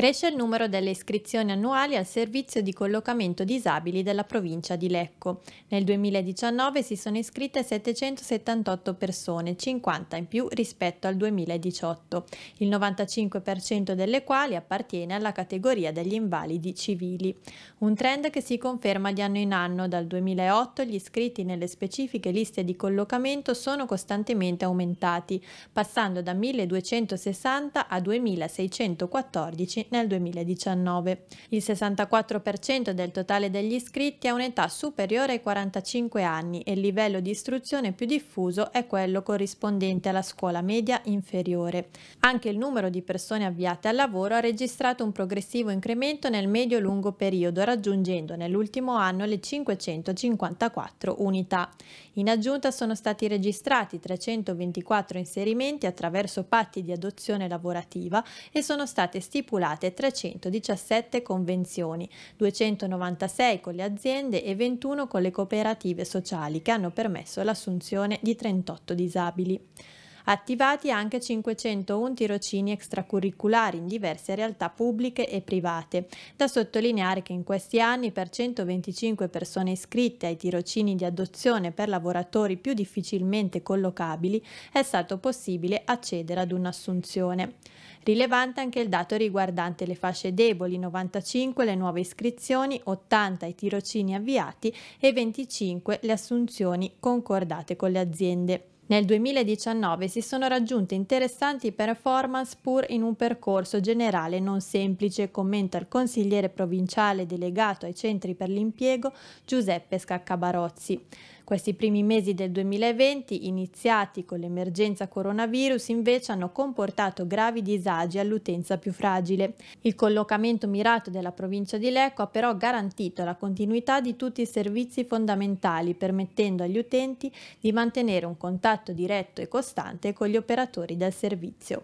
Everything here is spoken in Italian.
Cresce il numero delle iscrizioni annuali al servizio di collocamento disabili della provincia di Lecco. Nel 2019 si sono iscritte 778 persone, 50 in più rispetto al 2018, il 95% delle quali appartiene alla categoria degli invalidi civili. Un trend che si conferma di anno in anno. Dal 2008 gli iscritti nelle specifiche liste di collocamento sono costantemente aumentati, passando da 1260 a 2614 nel 2019. Il 64% del totale degli iscritti ha un'età superiore ai 45 anni e il livello di istruzione più diffuso è quello corrispondente alla scuola media inferiore. Anche il numero di persone avviate al lavoro ha registrato un progressivo incremento nel medio-lungo periodo, raggiungendo nell'ultimo anno le 554 unità. In aggiunta sono stati registrati 324 inserimenti attraverso patti di adozione lavorativa e sono state stipulate stipulate 317 convenzioni, 296 con le aziende e 21 con le cooperative sociali che hanno permesso l'assunzione di 38 disabili attivati anche 501 tirocini extracurriculari in diverse realtà pubbliche e private. Da sottolineare che in questi anni per 125 persone iscritte ai tirocini di adozione per lavoratori più difficilmente collocabili è stato possibile accedere ad un'assunzione. Rilevante anche il dato riguardante le fasce deboli, 95 le nuove iscrizioni, 80 i tirocini avviati e 25 le assunzioni concordate con le aziende. Nel 2019 si sono raggiunte interessanti performance pur in un percorso generale non semplice, commenta il consigliere provinciale delegato ai centri per l'impiego Giuseppe Scaccabarozzi. Questi primi mesi del 2020, iniziati con l'emergenza coronavirus, invece hanno comportato gravi disagi all'utenza più fragile. Il collocamento mirato della provincia di Lecco ha però garantito la continuità di tutti i servizi fondamentali, permettendo agli utenti di mantenere un contatto diretto e costante con gli operatori del servizio.